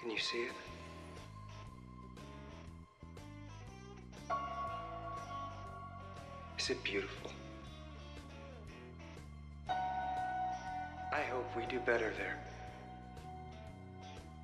Can you see it? Is it beautiful? I hope we do better there.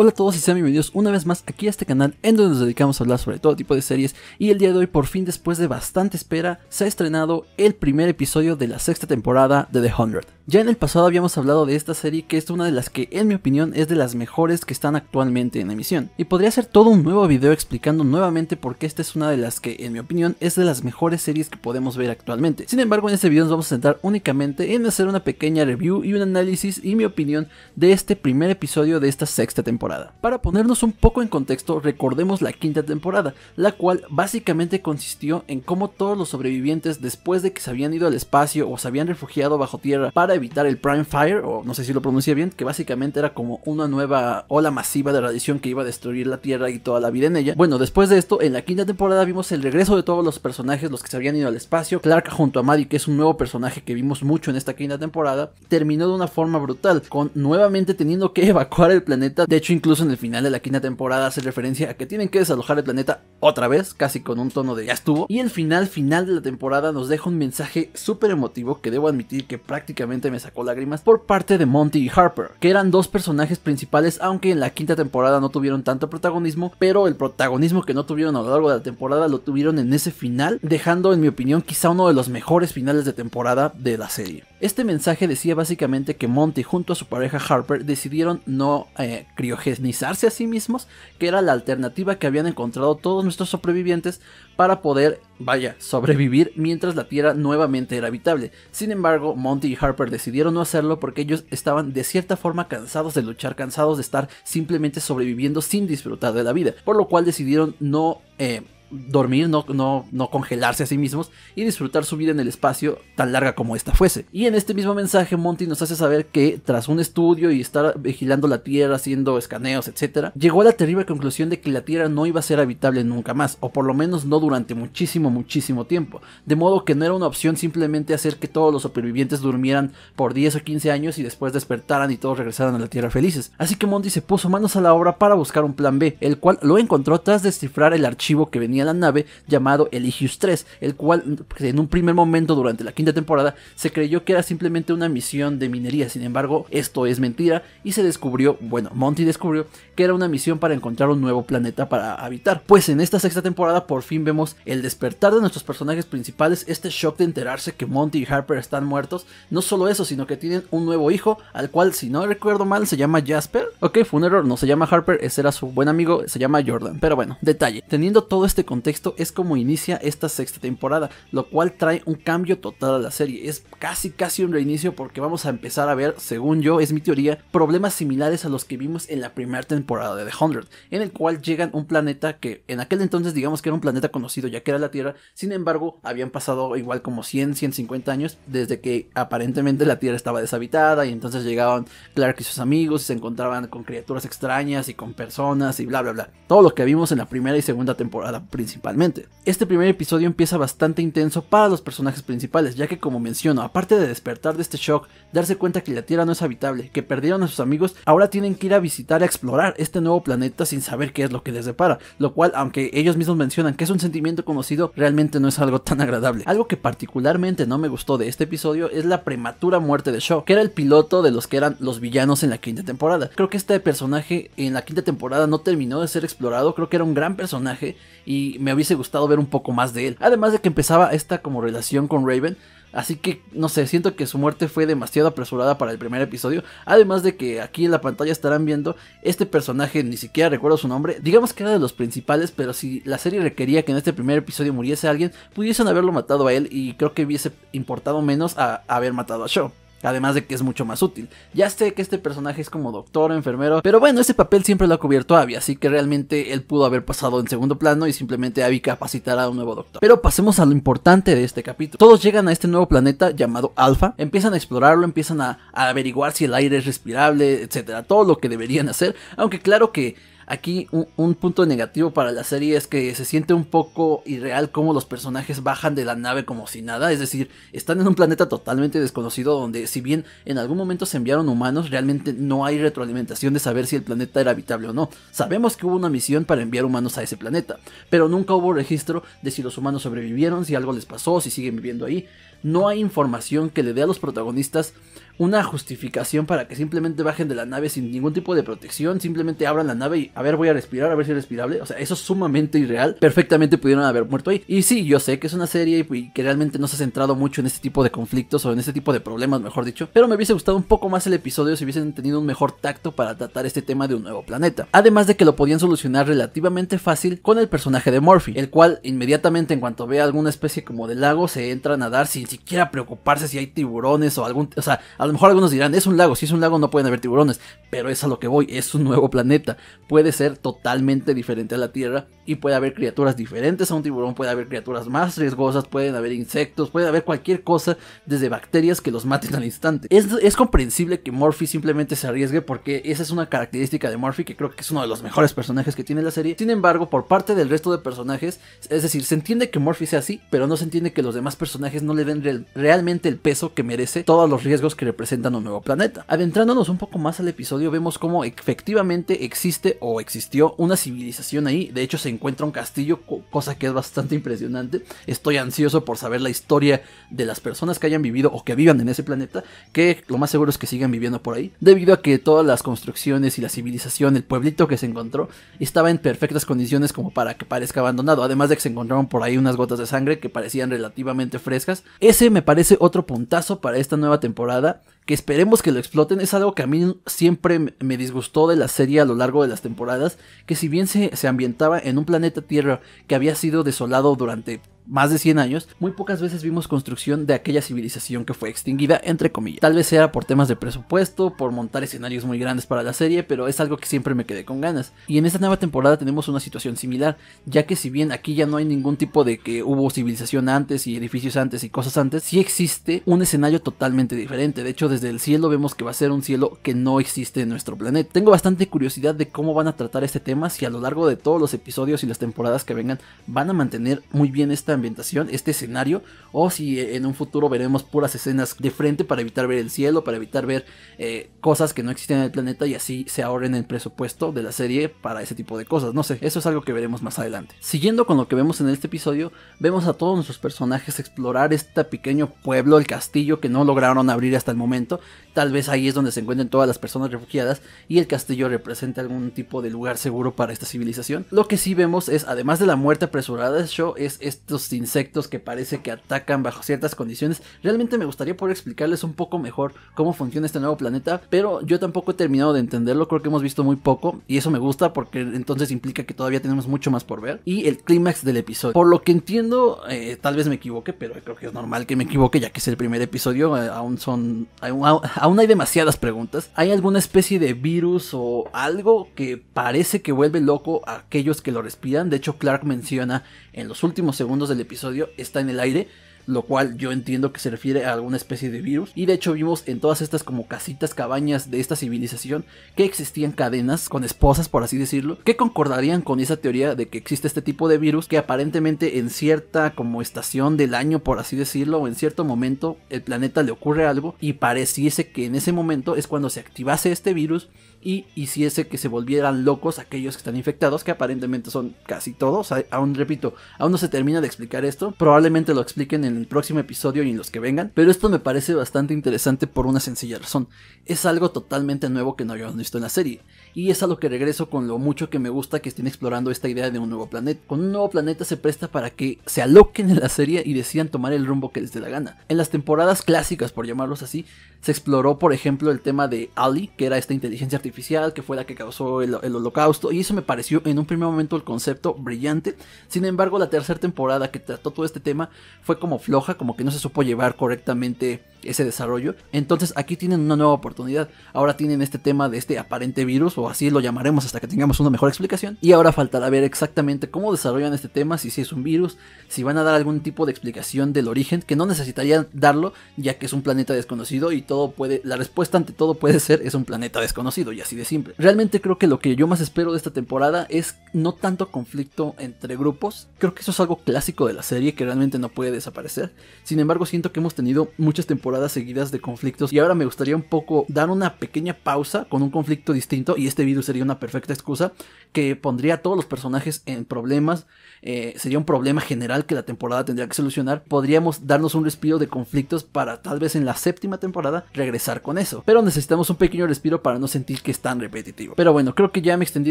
Hola a todos y sean bienvenidos una vez más aquí a este canal en donde nos dedicamos a hablar sobre todo tipo de series y el día de hoy por fin después de bastante espera se ha estrenado el primer episodio de la sexta temporada de The Hundred. Ya en el pasado habíamos hablado de esta serie que es una de las que en mi opinión es de las mejores que están actualmente en emisión y podría hacer todo un nuevo video explicando nuevamente por qué esta es una de las que en mi opinión es de las mejores series que podemos ver actualmente. Sin embargo en este video nos vamos a centrar únicamente en hacer una pequeña review y un análisis y mi opinión de este primer episodio de esta sexta temporada. Para ponernos un poco en contexto, recordemos la quinta temporada, la cual básicamente consistió en cómo todos los sobrevivientes después de que se habían ido al espacio o se habían refugiado bajo tierra para evitar el Prime Fire, o no sé si lo pronuncia bien, que básicamente era como una nueva ola masiva de radiación que iba a destruir la Tierra y toda la vida en ella. Bueno, después de esto, en la quinta temporada vimos el regreso de todos los personajes, los que se habían ido al espacio. Clark junto a Maddie, que es un nuevo personaje que vimos mucho en esta quinta temporada, terminó de una forma brutal, con nuevamente teniendo que evacuar el planeta. De hecho, incluso en el final de la quinta temporada hace referencia a que tienen que desalojar el planeta otra vez, casi con un tono de ya estuvo. Y el final final de la temporada nos deja un mensaje súper emotivo que debo admitir que prácticamente me sacó lágrimas por parte de Monty y Harper, que eran dos personajes principales, aunque en la quinta temporada no tuvieron tanto protagonismo, pero el protagonismo que no tuvieron a lo largo de la temporada lo tuvieron en ese final, dejando en mi opinión quizá uno de los mejores finales de temporada de la serie. Este mensaje decía básicamente que Monty junto a su pareja Harper decidieron no eh, criogenizarse a sí mismos, que era la alternativa que habían encontrado todos nuestros sobrevivientes para poder, vaya, sobrevivir mientras la Tierra nuevamente era habitable. Sin embargo, Monty y Harper decidieron no hacerlo porque ellos estaban de cierta forma cansados de luchar, cansados de estar simplemente sobreviviendo sin disfrutar de la vida, por lo cual decidieron no... Eh, dormir, no, no, congelarse a sí mismos y disfrutar su vida en el espacio tan larga como esta fuese. Y en este mismo mensaje Monty nos hace saber que tras un estudio y estar vigilando la Tierra, haciendo escaneos, etc., llegó a la terrible conclusión de que la Tierra no iba a ser habitable nunca más, o por lo menos no durante muchísimo, muchísimo tiempo, de modo que no era una opción simplemente hacer que todos los supervivientes durmieran por 10 o 15 años y después despertaran y todos regresaran a la Tierra felices. Así que Monty se puso manos a la obra para buscar un plan B, el cual lo encontró tras descifrar el archivo que venía la nave llamado Eligius 3, el cual pues, en un primer momento durante la quinta temporada se creyó que era simplemente una misión de minería, sin embargo esto es mentira y se descubrió, bueno, Monty descubrió que era una misión para encontrar un nuevo planeta para habitar, pues en esta sexta temporada por fin vemos el despertar de nuestros personajes principales, este shock de enterarse que Monty y Harper están muertos, no solo eso, sino que tienen un nuevo hijo, al cual si no recuerdo mal se llama Jasper, ok, fue un error, no se llama Harper, ese era su buen amigo, se llama Jordan, pero bueno, detalle, teniendo todo este contexto es como inicia esta sexta temporada, lo cual trae un cambio total a la serie. Es casi casi un reinicio porque vamos a empezar a ver, según yo, es mi teoría, problemas similares a los que vimos en la primera temporada de The Hundred, en el cual llegan un planeta que en aquel entonces digamos que era un planeta conocido ya que era la Tierra, sin embargo habían pasado igual como 100, 150 años desde que aparentemente la Tierra estaba deshabitada y entonces llegaban Clark y sus amigos y se encontraban con criaturas extrañas y con personas y bla bla bla. Todo lo que vimos en la primera y segunda temporada, principalmente. Este primer episodio empieza bastante intenso para los personajes principales, ya que como menciono, aparte de despertar de este shock, darse cuenta que la Tierra no es habitable, que perdieron a sus amigos, ahora tienen que ir a visitar, a explorar este nuevo planeta sin saber qué es lo que les depara, lo cual, aunque ellos mismos mencionan que es un sentimiento conocido, realmente no es algo tan agradable. Algo que particularmente no me gustó de este episodio es la prematura muerte de Shaw que era el piloto de los que eran los villanos en la quinta temporada. Creo que este personaje en la quinta temporada no terminó de ser explorado, creo que era un gran personaje y me hubiese gustado ver un poco más de él. Además de que empezaba esta como relación con Raven. Así que, no sé, siento que su muerte fue demasiado apresurada para el primer episodio. Además de que aquí en la pantalla estarán viendo este personaje, ni siquiera recuerdo su nombre. Digamos que era de los principales, pero si la serie requería que en este primer episodio muriese alguien, pudiesen haberlo matado a él y creo que hubiese importado menos a haber matado a Shaw. Además de que es mucho más útil. Ya sé que este personaje es como doctor, enfermero, pero bueno, ese papel siempre lo ha cubierto Abby, así que realmente él pudo haber pasado en segundo plano y simplemente Abby capacitará a un nuevo doctor. Pero pasemos a lo importante de este capítulo. Todos llegan a este nuevo planeta llamado Alpha, empiezan a explorarlo, empiezan a, a averiguar si el aire es respirable, etcétera, todo lo que deberían hacer, aunque claro que Aquí un, punto negativo para la serie es que se siente un poco irreal cómo los personajes bajan de la nave como si nada, es decir, están en un planeta totalmente desconocido donde si bien en algún momento se enviaron humanos, realmente no hay retroalimentación de saber si el planeta era habitable o no. Sabemos que hubo una misión para enviar humanos a ese planeta, pero nunca hubo registro de si los humanos sobrevivieron, si algo les pasó, si siguen viviendo ahí. No hay información que le dé a los protagonistas una justificación para que simplemente bajen de la nave sin ningún tipo de protección, simplemente abran la nave y a ver, voy a respirar, a ver si es respirable. O sea, eso es sumamente irreal. Perfectamente pudieron haber muerto ahí. Y sí, yo sé que es una serie y, que realmente no se ha centrado mucho en este tipo de conflictos o en este tipo de problemas, mejor dicho. Pero me hubiese gustado un poco más el episodio si hubiesen tenido un mejor tacto para tratar este tema de un nuevo planeta. Además de que lo podían solucionar relativamente fácil con el personaje de Murphy, el cual inmediatamente en cuanto ve alguna especie como de lago se entra a nadar sin siquiera preocuparse si hay tiburones o algún, o sea, algún a lo mejor algunos dirán, es un lago, si es un lago no pueden haber tiburones, pero es a lo que voy, es un nuevo planeta. Puede ser totalmente diferente a la Tierra y puede haber criaturas diferentes a un tiburón, puede haber criaturas más riesgosas, pueden haber insectos, puede haber cualquier cosa, desde bacterias que los maten al instante. Es, comprensible que Murphy simplemente se arriesgue porque esa es una característica de Murphy que creo que es uno de los mejores personajes que tiene la serie. Sin embargo, por parte del resto de personajes, es decir, se entiende que Murphy sea así, pero no se entiende que los demás personajes no le den realmente el peso que merece todos los riesgos que le presentan un nuevo planeta. Adentrándonos un poco más al episodio, vemos cómo efectivamente existe o existió una civilización ahí. De hecho, se encuentra un castillo, cosa que es bastante impresionante. Estoy ansioso por saber la historia de las personas que hayan vivido o que vivan en ese planeta, que lo más seguro es que sigan viviendo por ahí, debido a que todas las construcciones y la civilización, el pueblito que se encontró, estaba en perfectas condiciones como para que parezca abandonado, además de que se encontraron por ahí unas gotas de sangre que parecían relativamente frescas. Ese me parece otro puntazo para esta nueva temporada, que esperemos que lo exploten, es algo que a mí siempre me disgustó de la serie a lo largo de las temporadas, que si bien se, se ambientaba en un planeta Tierra que había sido desolado durante más de 100 años, muy pocas veces vimos construcción de aquella civilización que fue extinguida, entre comillas. Tal vez sea por temas de presupuesto, por montar escenarios muy grandes para la serie, pero es algo que siempre me quedé con ganas. Y en esta nueva temporada tenemos una situación similar, ya que si bien aquí ya no hay ningún tipo de que hubo civilización antes y edificios antes y cosas antes, sí existe un escenario totalmente diferente. De hecho, desde el cielo vemos que va a ser un cielo que no existe en nuestro planeta. Tengo bastante curiosidad de cómo van a tratar este tema, si a lo largo de todos los episodios y las temporadas que vengan van a mantener muy bien esta ambientación, este escenario, o si eh, en un futuro veremos puras escenas de frente para evitar ver el cielo, para evitar ver eh, cosas que no existen en el planeta y así se ahorren el presupuesto de la serie para ese tipo de cosas. No sé, eso es algo que veremos más adelante. Siguiendo con lo que vemos en este episodio, vemos a todos nuestros personajes explorar este pequeño pueblo, el castillo que no lograron abrir hasta el momento. Tal vez ahí es donde se encuentren todas las personas refugiadas y el castillo representa algún tipo de lugar seguro para esta civilización. Lo que sí vemos es, además de la muerte apresurada de show, es estos insectos que parece que atacan bajo ciertas condiciones. Realmente me gustaría poder explicarles un poco mejor cómo funciona este nuevo planeta, pero yo tampoco he terminado de entenderlo, creo que hemos visto muy poco y eso me gusta porque entonces implica que todavía tenemos mucho más por ver y el clímax del episodio. Por lo que entiendo, eh, tal vez me equivoque, pero creo que es normal que me equivoque ya que es el primer episodio, eh, aún son aún, aún hay demasiadas preguntas. ¿Hay alguna especie de virus o algo que parece que vuelve loco a aquellos que lo respiran? De hecho, Clark menciona en los últimos segundos del el episodio está en el aire lo cual yo entiendo que se refiere a alguna especie de virus. Y de hecho vimos en todas estas como casitas, cabañas de esta civilización que existían cadenas con esposas, por así decirlo, que concordarían con esa teoría de que existe este tipo de virus que aparentemente en cierta como estación del año, por así decirlo, o en cierto momento el planeta le ocurre algo y pareciese que en ese momento es cuando se activase este virus y hiciese que se volvieran locos aquellos que están infectados, que aparentemente son casi todos. Aún repito, aún no se termina de explicar esto. Probablemente lo expliquen en el próximo episodio y en los que vengan. Pero esto me parece bastante interesante por una sencilla razón. Es algo totalmente nuevo que no habíamos visto en la serie. Y es a lo que regreso con lo mucho que me gusta que estén explorando esta idea de un nuevo planeta. Con un nuevo planeta se presta para que se aloquen en la serie y decidan tomar el rumbo que les dé la gana. En las temporadas clásicas, por llamarlos así, se exploró, por ejemplo, el tema de Ali, que era esta inteligencia artificial que fue la que causó el, el, holocausto, y eso me pareció en un primer momento el concepto brillante. Sin embargo, la tercera temporada que trató todo este tema fue como floja, como que no se supo llevar correctamente ese desarrollo. Entonces aquí tienen una nueva oportunidad. Ahora tienen este tema de este aparente virus, o así lo llamaremos hasta que tengamos una mejor explicación. Y ahora faltará ver exactamente cómo desarrollan este tema, si, si es un virus, si van a dar algún tipo de explicación del origen, que no necesitarían darlo, ya que es un planeta desconocido y todo puede, la respuesta ante todo puede ser es un planeta desconocido y así de simple. Realmente creo que lo que yo más espero de esta temporada es no tanto conflicto entre grupos, creo que eso es algo clásico de la serie que realmente no puede desaparecer. Sin embargo, siento que hemos tenido muchas temporadas seguidas de conflictos y ahora me gustaría un poco dar una pequeña pausa con un conflicto distinto y este video sería una perfecta excusa que pondría a todos los personajes en problemas, eh, sería un problema general que la temporada tendría que solucionar, podríamos darnos un respiro de conflictos para tal vez en la séptima temporada regresar con eso, pero necesitamos un pequeño respiro para no sentir que es tan repetitivo. Pero bueno, creo que ya me extendí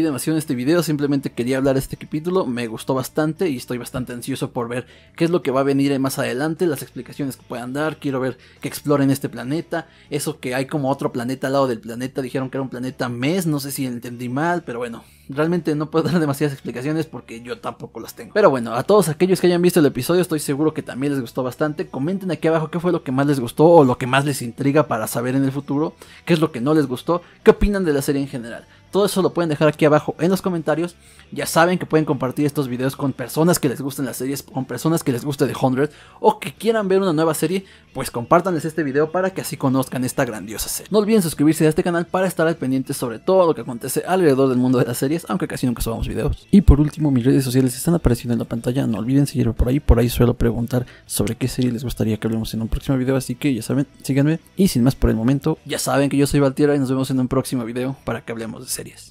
demasiado en este video, simplemente quería hablar de este capítulo, me gustó bastante y estoy bastante ansioso por ver qué es lo que va a venir más adelante, las explicaciones que puedan dar, quiero ver qué exploren este planeta. Eso que hay como otro planeta al lado del planeta, dijeron que era un planeta mes, no sé si entendí mal, pero bueno. Realmente no puedo dar demasiadas explicaciones porque yo tampoco las tengo. Pero bueno, a todos aquellos que hayan visto el episodio estoy seguro que también les gustó bastante. Comenten aquí abajo qué fue lo que más les gustó o lo que más les intriga para saber en el futuro, qué es lo que no les gustó, qué opinan de la serie en general. Todo eso lo pueden dejar aquí abajo en los comentarios. Ya saben que pueden compartir estos videos con personas que les gusten las series, con personas que les guste The 100 o que quieran ver una nueva serie, pues compártanles este video para que así conozcan esta grandiosa serie. No olviden suscribirse a este canal para estar al pendiente sobre todo lo que acontece alrededor del mundo de las series, aunque casi nunca subamos videos. Y por último, mis redes sociales están apareciendo en la pantalla, no olviden seguirme por ahí, por ahí suelo preguntar sobre qué serie les gustaría que hablemos en un próximo video, así que ya saben, síganme. Y sin más por el momento, ya saben que yo soy Valtiera y nos vemos en un próximo video para que hablemos de series.